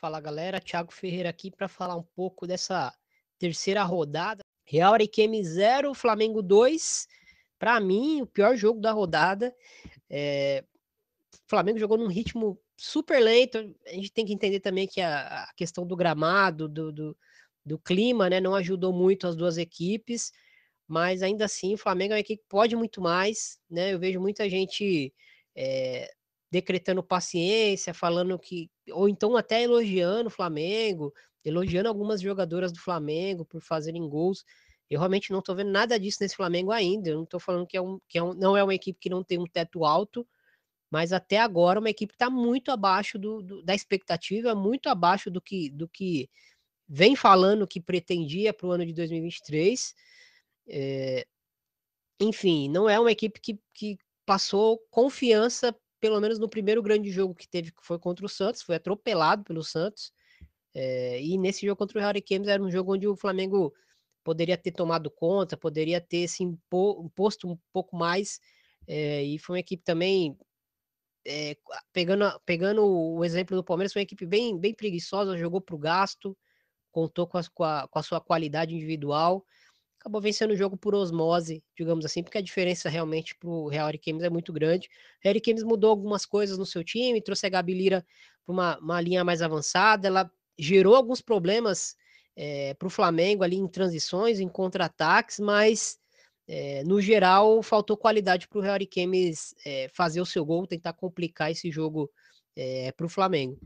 Fala galera, Thiago Ferreira aqui para falar um pouco dessa terceira rodada. Real Ariqueme 0, Flamengo 2. Para mim, o pior jogo da rodada. É... O Flamengo jogou num ritmo super lento. A gente tem que entender também que a, a questão do gramado, do, do, do, clima, né, não ajudou muito as duas equipes. Mas ainda assim, o Flamengo é uma equipe que pode muito mais. Né? Eu vejo muita gente é, decretando paciência, falando que. Ou então até elogiando o Flamengo, elogiando algumas jogadoras do Flamengo por fazerem gols. Eu realmente não estou vendo nada disso nesse Flamengo ainda. Eu não estou falando que, é um, que é um, não é uma equipe que não tem um teto alto, mas até agora uma equipe que está muito abaixo do, do, da expectativa, muito abaixo do que, do que vem falando que pretendia para o ano de 2023. É, enfim, não é uma equipe que, que passou confiança pelo menos no primeiro grande jogo que teve, que foi contra o Santos, foi atropelado pelo Santos. É, e nesse jogo contra o Hurricanes era um jogo onde o Flamengo poderia ter tomado conta, poderia ter se impor, imposto um pouco mais. É, e foi uma equipe também, é, pegando, pegando o exemplo do Palmeiras, foi uma equipe bem, bem preguiçosa, jogou para o gasto, contou com a, com, a, com a sua qualidade individual acabou vencendo o jogo por osmose, digamos assim, porque a diferença realmente para o Real Ariquemes é muito grande. A Ariquemes mudou algumas coisas no seu time, trouxe a Gabi Lira para uma, uma linha mais avançada, ela gerou alguns problemas é, eh, para o Flamengo ali em transições, em contra-ataques, mas é, no geral faltou qualidade para o Real Ariquemes é, eh, fazer o seu gol, tentar complicar esse jogo para o Flamengo.